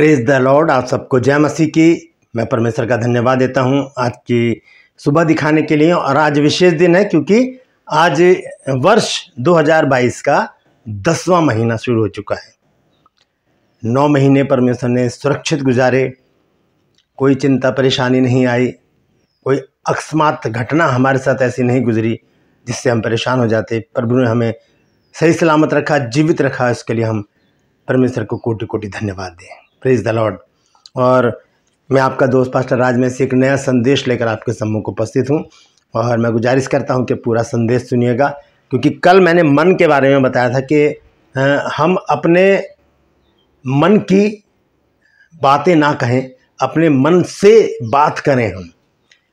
praise the Lord आप सबको जय मसीह की मैं परमेश्वर का धन्यवाद देता हूं आज की सुबह दिखाने के लिए और आज विशेष दिन है क्योंकि आज वर्ष 2022 का दसवां महीना शुरू हो चुका है नौ महीने परमेश्वर ने सुरक्षित गुजारे कोई चिंता परेशानी नहीं आई कोई अकस्मात घटना हमारे साथ ऐसी नहीं गुजरी जिससे हम परेशान हो जाते प्रभु ने हमें सही सलामत रखा जीवित रखा इसके लिए हम परमेश्वर को कोटि कोटि धन्यवाद दें प्रेज द लॉर्ड और मैं आपका दोस्त पास्टर राज में से एक नया संदेश लेकर आपके सम्मुख उपस्थित हूँ और मैं गुजारिश करता हूँ कि पूरा संदेश सुनिएगा क्योंकि कल मैंने मन के बारे में बताया था कि हम अपने मन की बातें ना कहें अपने मन से बात करें हम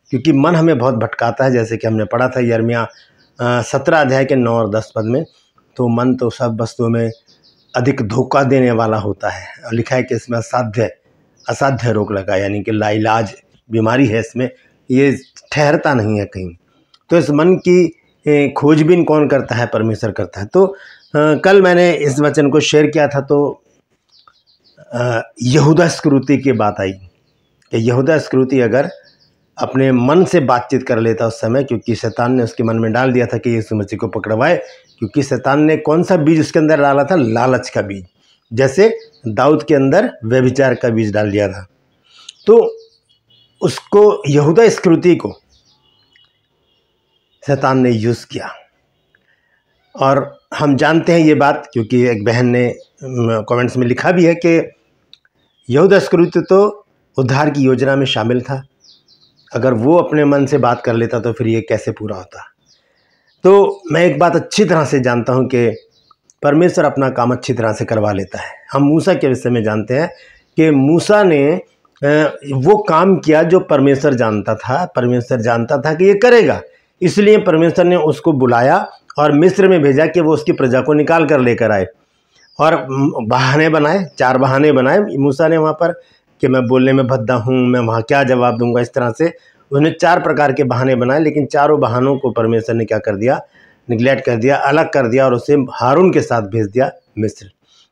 क्योंकि मन हमें बहुत भटकाता है जैसे कि हमने पढ़ा था यर्मिया सत्रह अध्याय के नौ और दस पद में तो मन तो सब वस्तुओं में अधिक धोखा देने वाला होता है और लिखा है कि इसमें असाध्य असाध्य रोग लगा यानी कि लाइलाज बीमारी है इसमें ये ठहरता नहीं है कहीं तो इस मन की खोजबीन कौन करता है परमेश्वर करता है तो आ, कल मैंने इस वचन को शेयर किया था तो यहूदा स्कृति की बात आई कि यहूदा स्कृति अगर अपने मन से बातचीत कर लेता उस समय क्योंकि शैतान ने उसके मन में डाल दिया था कि यीशु मसीह को पकड़वाए क्योंकि शैतान ने कौन सा बीज उसके अंदर डाला था लालच का बीज जैसे दाऊद के अंदर व्यभिचार का बीज डाल दिया था तो उसको यहूदा स्कृति को शैतान ने यूज़ किया और हम जानते हैं ये बात क्योंकि एक बहन ने कमेंट्स में लिखा भी है कि यहूदा स्कृति तो उद्धार की योजना में शामिल था अगर वो अपने मन से बात कर लेता तो फिर ये कैसे पूरा होता तो मैं एक बात अच्छी तरह से जानता हूँ कि परमेश्वर अपना काम अच्छी तरह से करवा लेता है हम मूसा के विषय में जानते हैं कि मूसा ने वो काम किया जो परमेश्वर जानता था परमेश्वर जानता था कि ये करेगा इसलिए परमेश्वर ने उसको बुलाया और मिस्र में भेजा कि वो उसकी प्रजा को निकाल कर लेकर आए और बहाने बनाए चार बहाने बनाए मूसा ने वहाँ पर कि मैं बोलने में भद्दा हूँ मैं वहाँ क्या जवाब दूंगा इस तरह से उसने चार प्रकार के बहाने बनाए लेकिन चारों बहानों को परमेश्वर ने क्या कर दिया निगलेक्ट कर दिया अलग कर दिया और उसे हारून के साथ भेज दिया मिस्र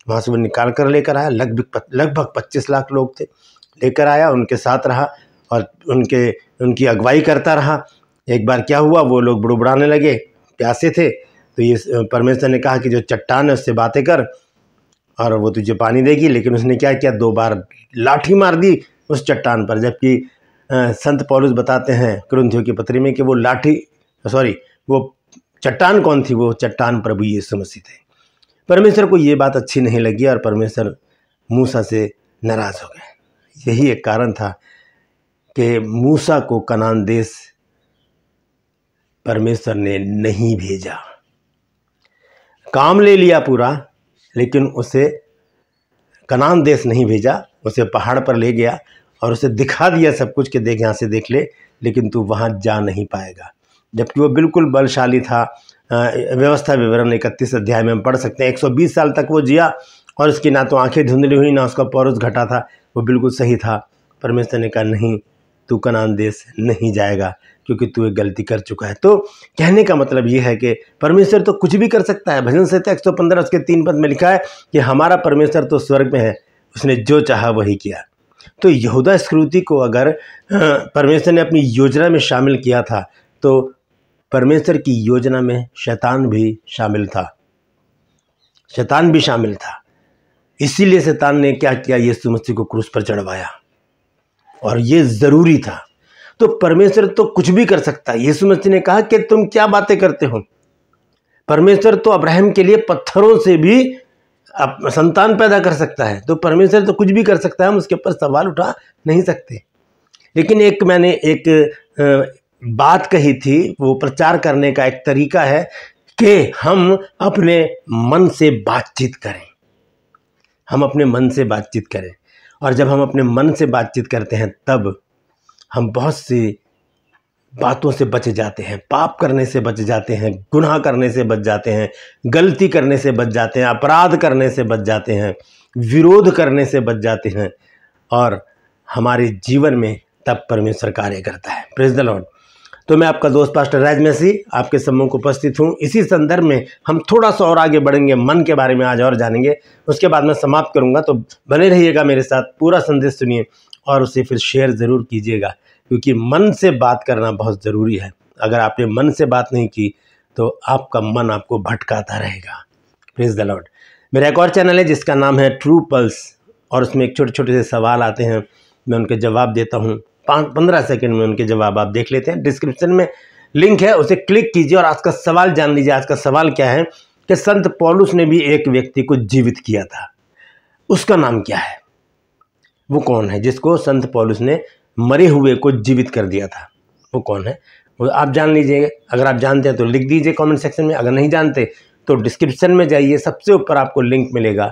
वहाँ से वो निकाल कर लेकर आया लगभग लगभग पच्चीस लाख लोग थे लेकर आया उनके साथ रहा और उनके उनकी अगवाई करता रहा एक बार क्या हुआ वो लोग बुड़बुड़ाने लगे प्यासे थे तो ये परमेश्वर ने कहा कि जो चट्टान है उससे बातें कर और वो तुझे पानी देगी लेकिन उसने क्या किया दो बार लाठी मार दी उस चट्टान पर जबकि संत पौलुस बताते हैं क्रंथियों की पत्री में कि वो लाठी सॉरी वो चट्टान कौन थी वो चट्टान प्रभु ये समस्या थे परमेश्वर को ये बात अच्छी नहीं लगी और परमेश्वर मूसा से नाराज़ हो गए यही एक कारण था कि मूसा को कनान देश परमेश्वर ने नहीं भेजा काम ले लिया पूरा लेकिन उसे कनान देश नहीं भेजा उसे पहाड़ पर ले गया और उसे दिखा दिया सब कुछ कि देख यहाँ से देख ले लेकिन तू वहाँ जा नहीं पाएगा जबकि वो बिल्कुल बलशाली था व्यवस्था विवरण इकतीस अध्याय में हम पढ़ सकते हैं 120 साल तक वो जिया और उसकी ना तो आंखें धुंधली हुई ना उसका पौरुष घटा था वो बिल्कुल सही था परमेश्वर ने कहा नहीं तू कनान देश नहीं जाएगा क्योंकि तू एक गलती कर चुका है तो कहने का मतलब ये है कि परमेश्वर तो कुछ भी कर सकता है भजन संहिता एक सौ पंद्रह उसके तीन पद में लिखा है कि हमारा परमेश्वर तो स्वर्ग में है उसने जो चाहा वही किया तो यहूदा स्क्रूति को अगर परमेश्वर ने अपनी योजना में शामिल किया था तो परमेश्वर की योजना में शैतान भी शामिल था शैतान भी शामिल था इसीलिए शैतान ने क्या किया यीशु मसीह को क्रूस पर चढ़वाया और ये ज़रूरी था तो परमेश्वर तो कुछ भी कर सकता है यीशु मसीह ने कहा कि तुम क्या बातें करते हो परमेश्वर तो अब्राहम के लिए पत्थरों से भी आप संतान पैदा कर सकता है तो परमेश्वर तो कुछ भी कर सकता है हम उसके ऊपर सवाल उठा नहीं सकते लेकिन एक मैंने एक बात कही थी वो प्रचार करने का एक तरीका है कि हम अपने मन से बातचीत करें हम अपने मन से बातचीत करें और जब हम अपने मन से बातचीत करते हैं तब हम बहुत सी बातों से बच जाते हैं पाप करने से बच जाते हैं गुनाह करने से बच जाते हैं गलती करने से बच जाते हैं अपराध करने से बच जाते हैं विरोध करने से बच जाते हैं और हमारे जीवन में तब परमेश्वर कार्य करता है प्रेज द लॉर्ड तो मैं आपका दोस्त पास्टर राज मैसी आपके सम्मुख उपस्थित हूँ इसी संदर्भ में हम थोड़ा सा और आगे बढ़ेंगे मन के बारे में आज और जानेंगे उसके बाद मैं समाप्त करूँगा तो बने रहिएगा मेरे साथ पूरा संदेश सुनिए और उसे फिर शेयर ज़रूर कीजिएगा क्योंकि मन से बात करना बहुत ज़रूरी है अगर आपने मन से बात नहीं की तो आपका मन आपको भटकाता रहेगा प्रेज द लॉर्ड मेरा एक और चैनल है जिसका नाम है ट्रू पल्स और उसमें एक छोटे छोटे से सवाल आते हैं मैं उनके जवाब देता हूँ पाँच पंद्रह सेकेंड में उनके जवाब आप देख लेते हैं डिस्क्रिप्शन में लिंक है उसे क्लिक कीजिए और आज का सवाल जान लीजिए आज का सवाल क्या है कि संत पॉलुस ने भी एक व्यक्ति को जीवित किया था उसका नाम क्या है वो कौन है जिसको संत पॉलुस ने मरे हुए को जीवित कर दिया था वो कौन है वो आप जान लीजिए अगर आप जानते हैं तो लिख दीजिए कमेंट सेक्शन में अगर नहीं जानते तो डिस्क्रिप्शन में जाइए सबसे ऊपर आपको लिंक मिलेगा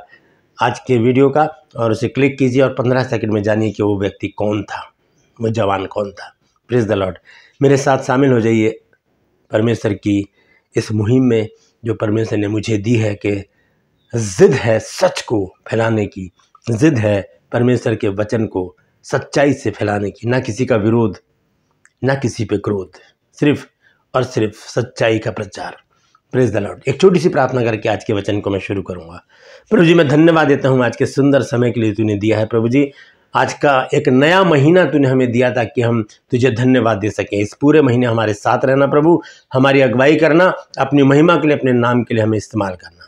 आज के वीडियो का और उसे क्लिक कीजिए और पंद्रह सेकेंड में जानिए कि वो व्यक्ति कौन था वो जवान कौन था प्रेज द लॉर्ड मेरे साथ शामिल हो जाइए परमेश्वर की इस मुहिम में जो परमेश्वर ने मुझे दी है कि ज़िद है सच को फैलाने की ज़िद है परमेश्वर के वचन को सच्चाई से फैलाने की ना किसी का विरोध ना किसी पे क्रोध सिर्फ और सिर्फ सच्चाई का प्रचार प्रेज द लॉर्ड एक छोटी सी प्रार्थना करके आज के वचन को मैं शुरू करूंगा प्रभु जी मैं धन्यवाद देता हूँ आज के सुंदर समय के लिए तूने दिया है प्रभु जी आज का एक नया महीना तूने हमें दिया था कि हम तुझे धन्यवाद दे सकें इस पूरे महीने हमारे साथ रहना प्रभु हमारी अगुवाई करना अपनी महिमा के लिए अपने नाम के लिए हमें इस्तेमाल करना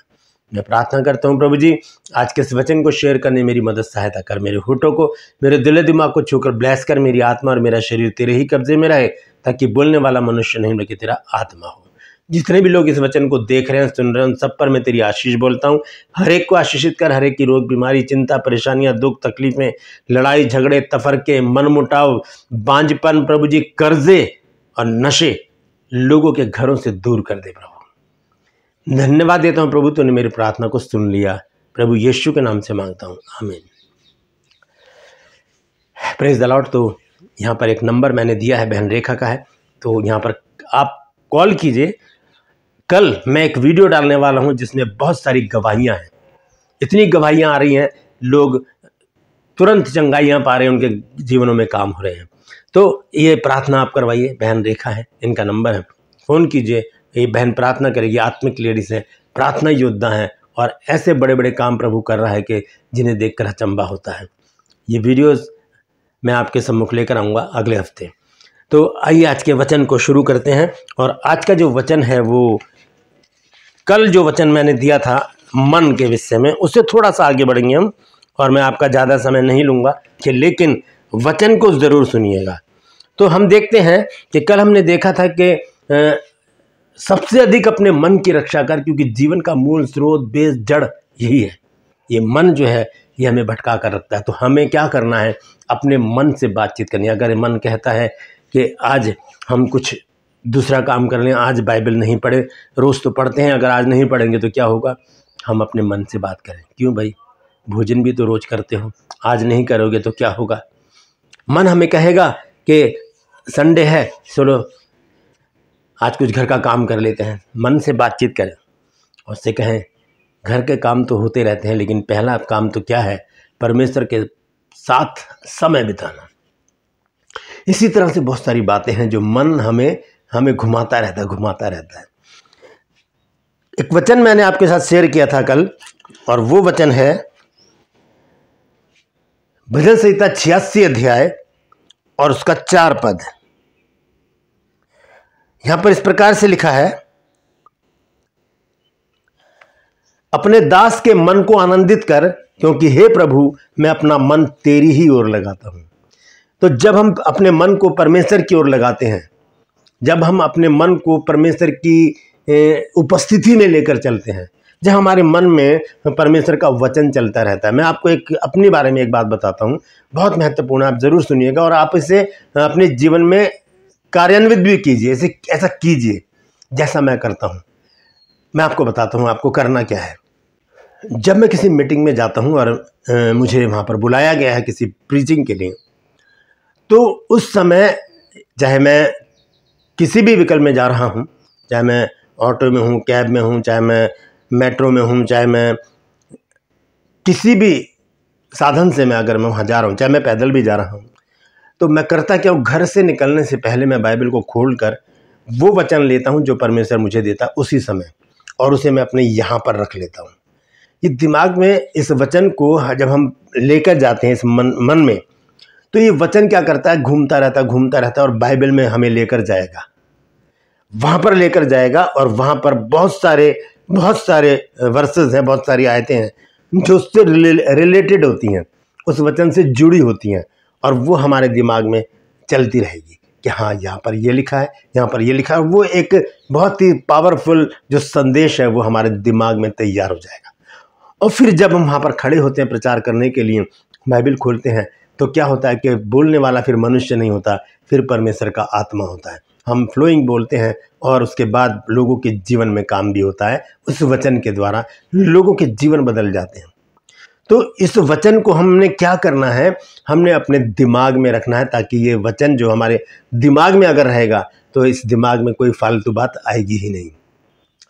मैं प्रार्थना करता हूँ प्रभु जी आज के इस वचन को शेयर करने मेरी मदद सहायता कर मेरे होठों को मेरे दिल दिमाग को छूकर ब्लेस कर मेरी आत्मा और मेरा शरीर तेरे ही कब्जे में रहे ताकि बोलने वाला मनुष्य नहीं बल्कि तेरा आत्मा हो जितने भी लोग इस वचन को देख रहे हैं सुन रहे हैं उन सब पर मैं तेरी आशीष बोलता हूँ हरेक को आशीषित कर हरेक की रोग बीमारी चिंता परेशानियाँ दुख तकलीफें लड़ाई झगड़े तफरके मनमुटाव बांझपन प्रभु जी कर्जे और नशे लोगों के घरों से दूर कर दे प्रभु धन्यवाद देता हूँ प्रभु तूने मेरी प्रार्थना को सुन लिया प्रभु यीशु के नाम से मांगता हूँ आमीन प्रेस दलाउट तो यहाँ पर एक नंबर मैंने दिया है बहन रेखा का है तो यहाँ पर आप कॉल कीजिए कल मैं एक वीडियो डालने वाला हूँ जिसमें बहुत सारी गवाहियाँ हैं इतनी गवाहियाँ आ रही हैं लोग तुरंत चंगाइयाँ पा रहे हैं उनके जीवनों में काम हो रहे हैं तो ये प्रार्थना आप करवाइए बहन रेखा है इनका नंबर है फ़ोन कीजिए ये बहन प्रार्थना करेगी आत्मिक लेडीज़ हैं प्रार्थना योद्धा हैं और ऐसे बड़े बड़े काम प्रभु कर रहा है कि जिन्हें देख कर अचंबा होता है ये वीडियोस मैं आपके सम्मुख लेकर आऊँगा अगले हफ्ते तो आइए आज के वचन को शुरू करते हैं और आज का जो वचन है वो कल जो वचन मैंने दिया था मन के विषय में उससे थोड़ा सा आगे बढ़ेंगे हम और मैं आपका ज़्यादा समय नहीं लूँगा कि लेकिन वचन को ज़रूर सुनिएगा तो हम देखते हैं कि कल हमने देखा था कि सबसे अधिक अपने मन की रक्षा कर क्योंकि जीवन का मूल स्रोत बेस जड़ यही है ये मन जो है ये हमें भटका कर रखता है तो हमें क्या करना है अपने मन से बातचीत करनी अगर मन कहता है कि आज हम कुछ दूसरा काम कर लें आज बाइबल नहीं पढ़े रोज़ तो पढ़ते हैं अगर आज नहीं पढ़ेंगे तो क्या होगा हम अपने मन से बात करें क्यों भाई भोजन भी तो रोज़ करते हो आज नहीं करोगे तो क्या होगा मन हमें कहेगा कि संडे है चलो आज कुछ घर का काम कर लेते हैं मन से बातचीत करें और उससे कहें घर के काम तो होते रहते हैं लेकिन पहला काम तो क्या है परमेश्वर के साथ समय बिताना इसी तरह से बहुत सारी बातें हैं जो मन हमें हमें घुमाता रहता है घुमाता रहता है एक वचन मैंने आपके साथ शेयर किया था कल और वो वचन है भजन संहिता छियासी अध्याय और उसका चार पद यहां पर इस प्रकार से लिखा है अपने दास के मन को आनंदित कर क्योंकि हे प्रभु मैं अपना मन तेरी ही ओर लगाता हूं तो जब हम अपने मन को परमेश्वर की ओर लगाते हैं जब हम अपने मन को परमेश्वर की उपस्थिति में लेकर चलते हैं जब हमारे मन में परमेश्वर का वचन चलता रहता है मैं आपको एक अपने बारे में एक बात बताता हूँ बहुत महत्वपूर्ण आप ज़रूर सुनिएगा और आप इसे अपने जीवन में कार्यान्वित भी कीजिए ऐसे ऐसा कीजिए जैसा मैं करता हूँ मैं आपको बताता हूँ आपको करना क्या है जब मैं किसी मीटिंग में जाता हूँ और आ, मुझे वहाँ पर बुलाया गया है किसी प्रीचिंग के लिए तो उस समय चाहे मैं किसी भी विकल्प में जा रहा हूँ चाहे मैं ऑटो में हूँ कैब में हूँ चाहे मैं मेट्रो में हूँ चाहे मैं किसी भी साधन से मैं अगर मैं वहाँ जा रहा हूँ चाहे मैं पैदल भी जा रहा हूँ तो मैं करता क्या हूँ घर से निकलने से पहले मैं बाइबल को खोल कर वो वचन लेता हूँ जो परमेश्वर मुझे देता उसी समय और उसे मैं अपने यहाँ पर रख लेता हूँ ये दिमाग में इस वचन को जब हम लेकर जाते हैं इस मन मन में तो ये वचन क्या करता है घूमता रहता है घूमता रहता है और बाइबल में हमें लेकर जाएगा वहाँ पर लेकर जाएगा और वहाँ पर बहुत सारे बहुत सारे वर्सेस हैं बहुत सारी आयतें हैं जो उससे रिलेटेड होती हैं उस वचन से जुड़ी होती हैं और वो हमारे दिमाग में चलती रहेगी कि हाँ यहाँ पर ये लिखा है यहाँ पर ये लिखा है वो एक बहुत ही पावरफुल जो संदेश है वो हमारे दिमाग में तैयार हो जाएगा और फिर जब हम वहाँ पर खड़े होते हैं प्रचार करने के लिए बाइबिल खोलते हैं तो क्या होता है कि बोलने वाला फिर मनुष्य नहीं होता फिर परमेश्वर का आत्मा होता है हम फ्लोइंग बोलते हैं और उसके बाद लोगों के जीवन में काम भी होता है उस वचन के द्वारा लोगों के जीवन बदल जाते हैं तो इस वचन को हमने क्या करना है हमने अपने दिमाग में रखना है ताकि ये वचन जो हमारे दिमाग में अगर रहेगा तो इस दिमाग में कोई फालतू बात आएगी ही नहीं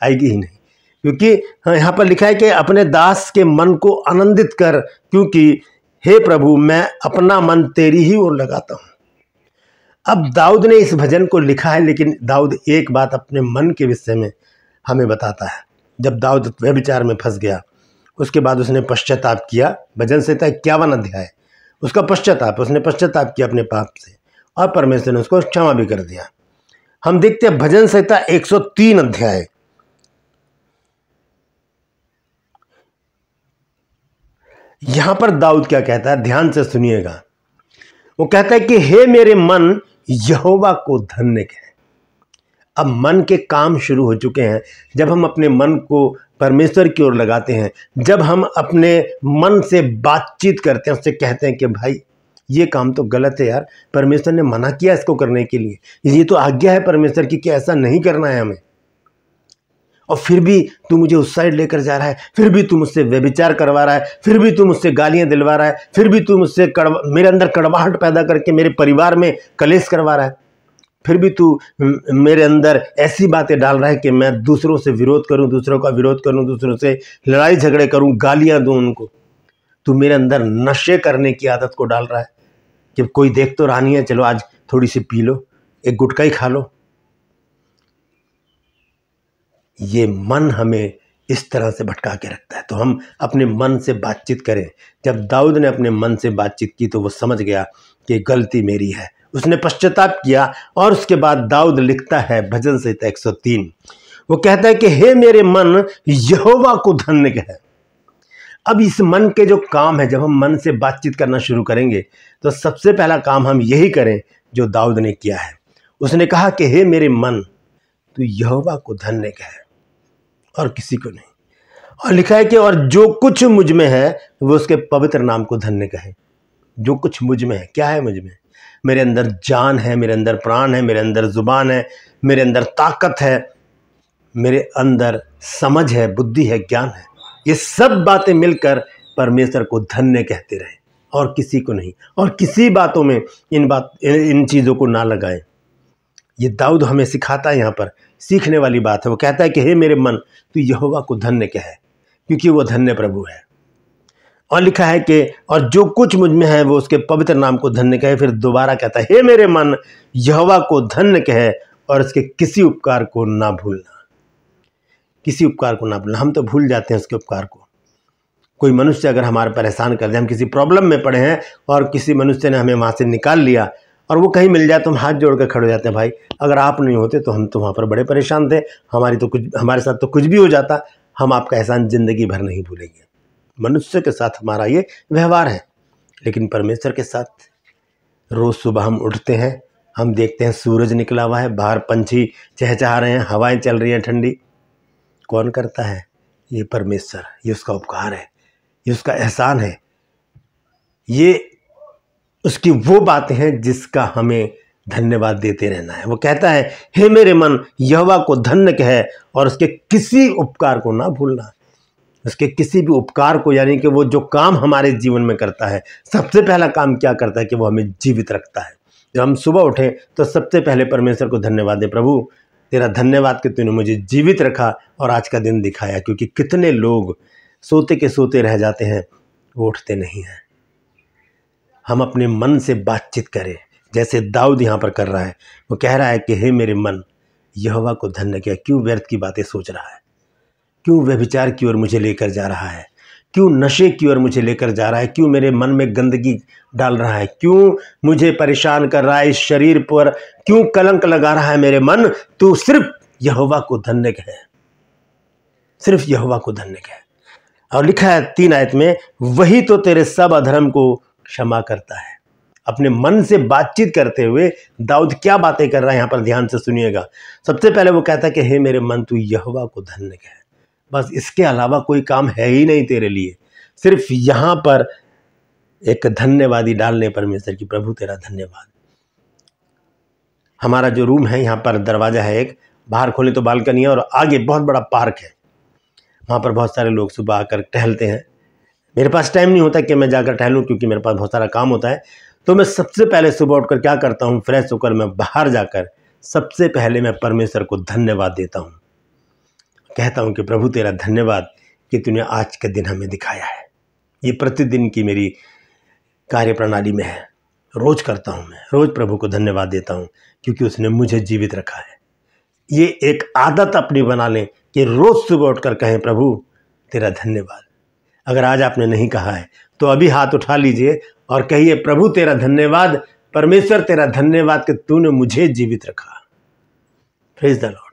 आएगी ही नहीं क्योंकि हाँ, यहाँ पर लिखा है कि अपने दास के मन को आनंदित कर क्योंकि हे प्रभु मैं अपना मन तेरी ही ओर लगाता हूँ अब दाऊद ने इस भजन को लिखा है लेकिन दाऊद एक बात अपने मन के विषय में हमें बताता है जब दाऊद व्यभिचार में फंस गया उसके बाद उसने पश्चाताप किया भजन संहिता इक्यावन अध्याय उसका पश्चाताप उसने पश्चाताप किया अपने पाप से और परमेश्वर ने उसको क्षमा भी कर दिया हम देखते हैं भजन संहिता 103 अध्याय यहां पर दाऊद क्या कहता है ध्यान से सुनिएगा वो कहता है कि हे मेरे मन यहोवा को धन्य कह अब मन के काम शुरू हो चुके हैं जब हम अपने मन को परमेश्वर की ओर लगाते हैं जब हम अपने मन से बातचीत करते हैं उससे कहते हैं कि भाई ये काम तो गलत है यार परमेश्वर ने मना किया इसको करने के लिए ये तो आज्ञा है परमेश्वर की कि ऐसा नहीं करना है हमें और फिर भी तू मुझे उस साइड लेकर जा रहा है फिर भी तू मुझसे व्यभिचार करवा रहा है फिर भी तू मुझसे गालियां दिलवा रहा है फिर भी तू मुझसे कड़वा मेरे अंदर कड़वाहट पैदा करके मेरे परिवार में कलेश करवा रहा है फिर भी तू मेरे अंदर ऐसी बातें डाल रहा है कि मैं दूसरों से विरोध करूं दूसरों का विरोध करूं दूसरों से लड़ाई झगड़े करूं गालियां दूं उनको तू मेरे अंदर नशे करने की आदत को डाल रहा है जब कोई देख तो नहीं है चलो आज थोड़ी सी पी लो एक गुटका ही खा लो ये मन हमें इस तरह से भटका के रखता है तो हम अपने मन से बातचीत करें जब दाऊद ने अपने मन से बातचीत की तो वो समझ गया कि गलती मेरी है उसने पश्चाताप किया और उसके बाद दाऊद लिखता है भजन संहिता 103 वो कहता है कि हे मेरे मन यहोवा को धन्य कह अब इस मन के जो काम है जब हम मन से बातचीत करना शुरू करेंगे तो सबसे पहला काम हम यही करें जो दाऊद ने किया है उसने कहा कि हे मेरे मन तू यहोवा को धन्य कह और किसी को नहीं और लिखा है कि और जो कुछ मुझ में है वो उसके पवित्र नाम को धन्य कहे जो कुछ मुझ में है क्या है मुझ में मेरे अंदर जान है मेरे अंदर प्राण है मेरे अंदर ज़ुबान है मेरे अंदर ताकत है मेरे अंदर समझ है बुद्धि है ज्ञान है ये सब बातें मिलकर परमेश्वर को धन्य कहते रहें और किसी को नहीं और किसी बातों में इन बात इन चीज़ों को ना लगाएं ये दाऊद हमें सिखाता है यहाँ पर सीखने वाली बात है वो कहता है कि हे मेरे मन तू यहोवा को धन्य कह क्योंकि वो धन्य प्रभु है और लिखा है कि और जो कुछ मुझ में है वो उसके पवित्र नाम को धन्य कहे फिर दोबारा कहता है हे मेरे मन यहवा को धन्य कहे और इसके किसी उपकार को ना भूलना किसी उपकार को ना भूलना हम तो भूल जाते हैं उसके उपकार को कोई मनुष्य अगर हमारे पर एहसान कर दे हम किसी प्रॉब्लम में पड़े हैं और किसी मनुष्य ने हमें वहाँ से निकाल लिया और वो कहीं मिल जाए तो हम हाथ जोड़ कर खड़े हो जाते हैं भाई अगर आप नहीं होते तो हम तो वहाँ पर बड़े परेशान थे हमारी तो कुछ हमारे साथ तो कुछ भी हो जाता हम आपका एहसान ज़िंदगी भर नहीं भूलेंगे मनुष्य के साथ हमारा ये व्यवहार है लेकिन परमेश्वर के साथ रोज़ सुबह हम उठते हैं हम देखते हैं सूरज निकला हुआ है बाहर पंछी चहचहा रहे हैं हवाएं चल रही हैं ठंडी कौन करता है ये परमेश्वर ये उसका उपकार है ये उसका एहसान है ये उसकी वो बातें हैं जिसका हमें धन्यवाद देते रहना है वो कहता है हे मेरे मन यहवा को धन्य कह और उसके किसी उपकार को ना भूलना उसके किसी भी उपकार को यानी कि वो जो काम हमारे जीवन में करता है सबसे पहला काम क्या करता है कि वो हमें जीवित रखता है जब हम सुबह उठें तो सबसे पहले परमेश्वर को धन्यवाद दें प्रभु तेरा धन्यवाद कि तूने मुझे जीवित रखा और आज का दिन दिखाया क्योंकि कितने लोग सोते के सोते रह जाते हैं वो उठते नहीं हैं हम अपने मन से बातचीत करें जैसे दाऊद यहाँ पर कर रहा है वो कह रहा है कि हे मेरे मन यहवा को धन्य किया क्यों व्यर्थ की बातें सोच रहा है क्यों व्यभिचार की ओर मुझे लेकर जा रहा है क्यों नशे की ओर मुझे लेकर जा रहा है क्यों मेरे मन में गंदगी डाल रहा है क्यों मुझे परेशान कर रहा है इस शरीर पर क्यों कलंक लगा रहा है मेरे मन तू तो सिर्फ यहोवा को धन्य कह सिर्फ यहोवा को धन्य कह और लिखा है तीन आयत में वही तो तेरे सब अधर्म को क्षमा करता है अपने मन से बातचीत करते हुए दाऊद क्या बातें कर रहा है यहाँ पर ध्यान से सुनिएगा सबसे पहले वो कहता है कि हे मेरे मन तू यहवा को धन्य कह बस इसके अलावा कोई काम है ही नहीं तेरे लिए सिर्फ यहाँ पर एक धन्यवादी डालने परमेश्वर की प्रभु तेरा धन्यवाद हमारा जो रूम है यहाँ पर दरवाज़ा है एक बाहर खोले तो बालकनी है और आगे बहुत बड़ा पार्क है वहाँ पर बहुत सारे लोग सुबह आकर टहलते हैं मेरे पास टाइम नहीं होता कि मैं जाकर टहलूँ क्योंकि मेरे पास बहुत सारा काम होता है तो मैं सबसे पहले सुबह उठकर क्या करता हूँ फ्रेश होकर मैं बाहर जाकर सबसे पहले मैं परमेश्वर को धन्यवाद देता हूँ कहता हूँ कि प्रभु तेरा धन्यवाद कि तूने आज का दिन हमें दिखाया है ये प्रतिदिन की मेरी कार्य प्रणाली में है रोज़ करता हूँ मैं रोज़ प्रभु को धन्यवाद देता हूँ क्योंकि उसने मुझे जीवित रखा है ये एक आदत अपनी बना लें कि रोज़ सुबह उठ कर कहें प्रभु तेरा धन्यवाद अगर आज आपने नहीं कहा है तो अभी हाथ उठा लीजिए और कहिए प्रभु तेरा धन्यवाद परमेश्वर तेरा धन्यवाद कि तूने मुझे जीवित रखा फ्रेज द लॉर्ड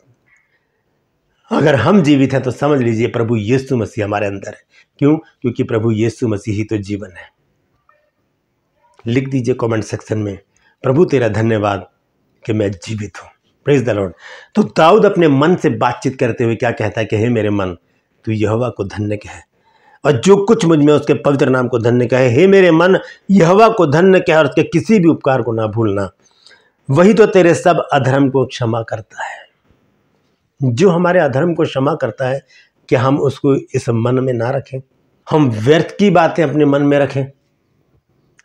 अगर हम जीवित हैं तो समझ लीजिए प्रभु यीशु मसीह हमारे अंदर है क्यों क्योंकि प्रभु यीशु मसीह ही तो जीवन है लिख दीजिए कमेंट सेक्शन में प्रभु तेरा धन्यवाद कि मैं जीवित हूँ प्रेज द लॉर्ड तो दाऊद अपने मन से बातचीत करते हुए क्या कहता है कि हे मेरे मन तू यहवा को धन्य कह और जो कुछ मुझ में उसके पवित्र नाम को धन्य कहे हे मेरे मन यहवा को धन्य कह और उसके किसी भी उपकार को ना भूलना वही तो तेरे सब अधर्म को क्षमा करता है जो हमारे अधर्म को क्षमा करता है कि हम उसको इस मन में ना रखें हम व्यर्थ की बातें अपने मन में रखें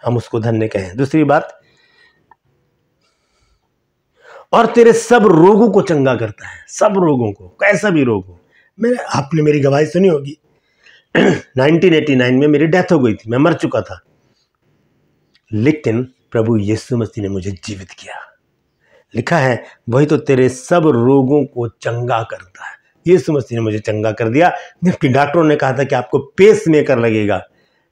हम उसको धन्य कहें दूसरी बात और तेरे सब रोगों को चंगा करता है सब रोगों को कैसा भी रोग हो मैंने आपने मेरी गवाही सुनी होगी 1989 में मेरी डेथ हो गई थी मैं मर चुका था लेकिन प्रभु यीशु मसीह ने मुझे जीवित किया लिखा है वही तो तेरे सब रोगों को चंगा करता है ये मसीह ने मुझे चंगा कर दिया जबकि डॉक्टरों ने कहा था कि आपको पेस मेकर लगेगा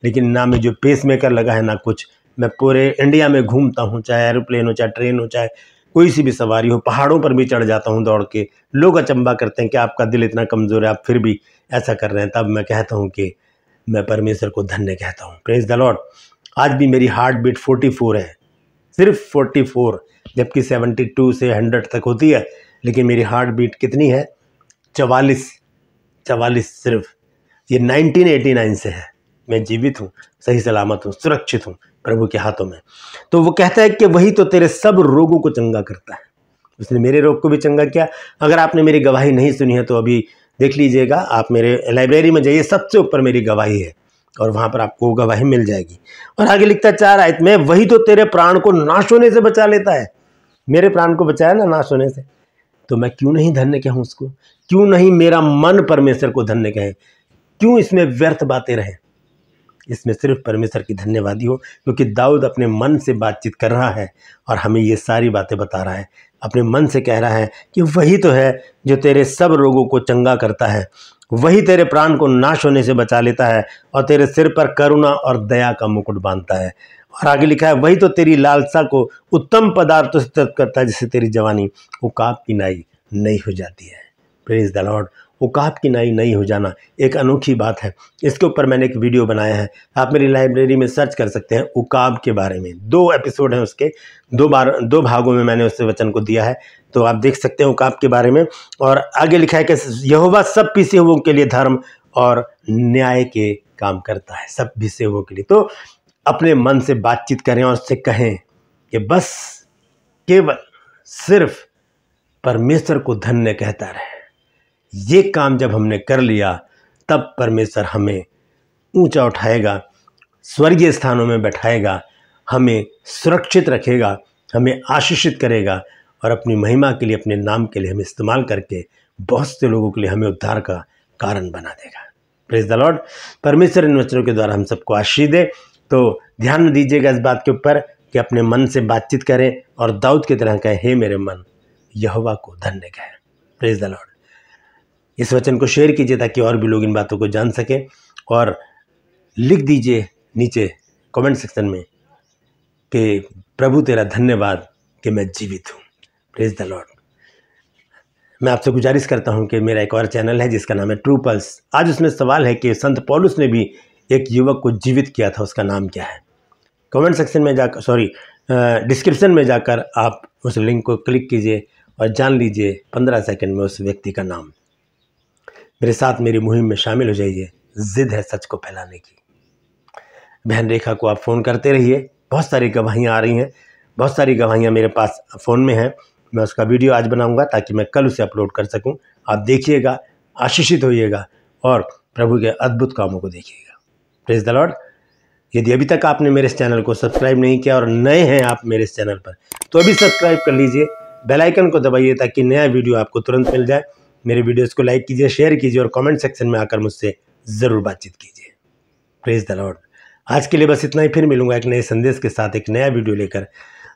लेकिन ना मुझे पेस मेकर लगा है ना कुछ मैं पूरे इंडिया में घूमता हूँ चाहे एरोप्लेन हो चाहे ट्रेन हो चाहे कोई सी भी सवारी हो पहाड़ों पर भी चढ़ जाता हूँ दौड़ के लोग अचंबा करते हैं कि आपका दिल इतना कमज़ोर है आप फिर भी ऐसा कर रहे हैं तब मैं कहता हूँ कि मैं परमेश्वर को धन्य कहता हूँ प्रेज द लॉर्ड आज भी मेरी हार्ट बीट फोर्टी फोर है सिर्फ 44 जबकि 72 से 100 तक होती है लेकिन मेरी हार्ट बीट कितनी है चवालीस चवालीस सिर्फ ये 1989 से है मैं जीवित हूँ सही सलामत हूँ सुरक्षित हूँ प्रभु के हाथों में तो वो कहता है कि वही तो तेरे सब रोगों को चंगा करता है उसने मेरे रोग को भी चंगा किया अगर आपने मेरी गवाही नहीं सुनी है तो अभी देख लीजिएगा आप मेरे लाइब्रेरी में जाइए सबसे ऊपर मेरी गवाही है और वहाँ पर आपको गवाही मिल जाएगी और आगे लिखता चार आयत में वही तो तेरे प्राण को नाश होने से बचा लेता है मेरे प्राण को बचाया ना नाश होने से तो मैं क्यों नहीं धन्य कहूँ उसको क्यों नहीं मेरा मन परमेश्वर को धन्य कहे क्यों इसमें व्यर्थ बातें रहें इसमें सिर्फ परमेश्वर की धन्यवादी हो क्योंकि दाऊद अपने मन से बातचीत कर रहा है और हमें ये सारी बातें बता रहा है अपने मन से कह रहा है कि वही तो है जो तेरे सब रोगों को चंगा करता है वही तेरे प्राण को नाश होने से बचा लेता है और तेरे सिर पर करुणा और दया का मुकुट बांधता है और आगे लिखा है वही तो तेरी लालसा को उत्तम पदार्थों से तत्व करता है जिससे तेरी जवानी उकाब की नाई नहीं हो जाती है प्रेज द लॉर्ड उकाब की नाई नहीं हो जाना एक अनोखी बात है इसके ऊपर मैंने एक वीडियो बनाया है आप मेरी लाइब्रेरी में सर्च कर सकते हैं उकाब के बारे में दो एपिसोड हैं उसके दो बार दो भागों में मैंने उस वचन को दिया है तो आप देख सकते हो काम के बारे में और आगे लिखा है कि यहोवा सब पिसे हुओं के लिए धर्म और न्याय के काम करता है सब भी हुओं के लिए तो अपने मन से बातचीत करें और उससे कहें कि बस केवल सिर्फ परमेश्वर को धन्य कहता रहे ये काम जब हमने कर लिया तब परमेश्वर हमें ऊंचा उठाएगा स्वर्गीय स्थानों में बैठाएगा हमें सुरक्षित रखेगा हमें आशीषित करेगा और अपनी महिमा के लिए अपने नाम के लिए हमें इस्तेमाल करके बहुत से लोगों के लिए हमें उद्धार का कारण बना देगा प्रेज द लॉर्ड परमेश्वर इन वचनों के द्वारा हम सबको आशीष दे तो ध्यान दीजिएगा इस बात के ऊपर कि अपने मन से बातचीत करें और दाऊद की तरह कहें हे मेरे मन यहवा को धन्य कहें प्रेज द लॉर्ड इस वचन को शेयर कीजिए ताकि और भी लोग इन बातों को जान सकें और लिख दीजिए नीचे कमेंट सेक्शन में कि प्रभु तेरा धन्यवाद कि मैं जीवित हूँ प्रेज द लॉर्ड मैं आपसे गुजारिश करता हूं कि मेरा एक और चैनल है जिसका नाम है ट्रू पल्स आज उसमें सवाल है कि संत पॉलुस ने भी एक युवक को जीवित किया था उसका नाम क्या है कमेंट सेक्शन में जाकर सॉरी डिस्क्रिप्शन में जाकर आप उस लिंक को क्लिक कीजिए और जान लीजिए पंद्रह सेकंड में उस व्यक्ति का नाम मेरे साथ मेरी मुहिम में शामिल हो जाइए जिद है सच को फैलाने की बहन रेखा को आप फ़ोन करते रहिए बहुत सारी गवाहियाँ आ रही हैं बहुत सारी गवाहियाँ मेरे पास फ़ोन में हैं मैं उसका वीडियो आज बनाऊंगा ताकि मैं कल उसे अपलोड कर सकूं आप देखिएगा आशीषित होइएगा और प्रभु के अद्भुत कामों को देखिएगा प्रेज द लॉर्ड यदि अभी तक आपने मेरे इस चैनल को सब्सक्राइब नहीं किया और नए हैं आप मेरे इस चैनल पर तो अभी सब्सक्राइब कर लीजिए बेल आइकन को दबाइए ताकि नया वीडियो आपको तुरंत मिल जाए मेरे वीडियोस को लाइक कीजिए शेयर कीजिए और कमेंट सेक्शन में आकर मुझसे ज़रूर बातचीत कीजिए प्रेज द लॉर्ड आज के लिए बस इतना ही फिर मिलूंगा एक नए संदेश के साथ एक नया वीडियो लेकर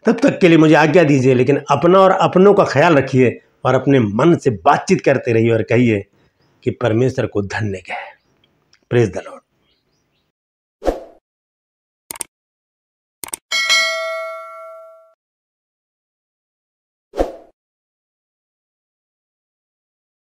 तब तक के लिए मुझे आज्ञा दीजिए लेकिन अपना और अपनों का ख्याल रखिए और अपने मन से बातचीत करते रहिए और कहिए कि परमेश्वर को धन्य है प्रेज द लॉर्ड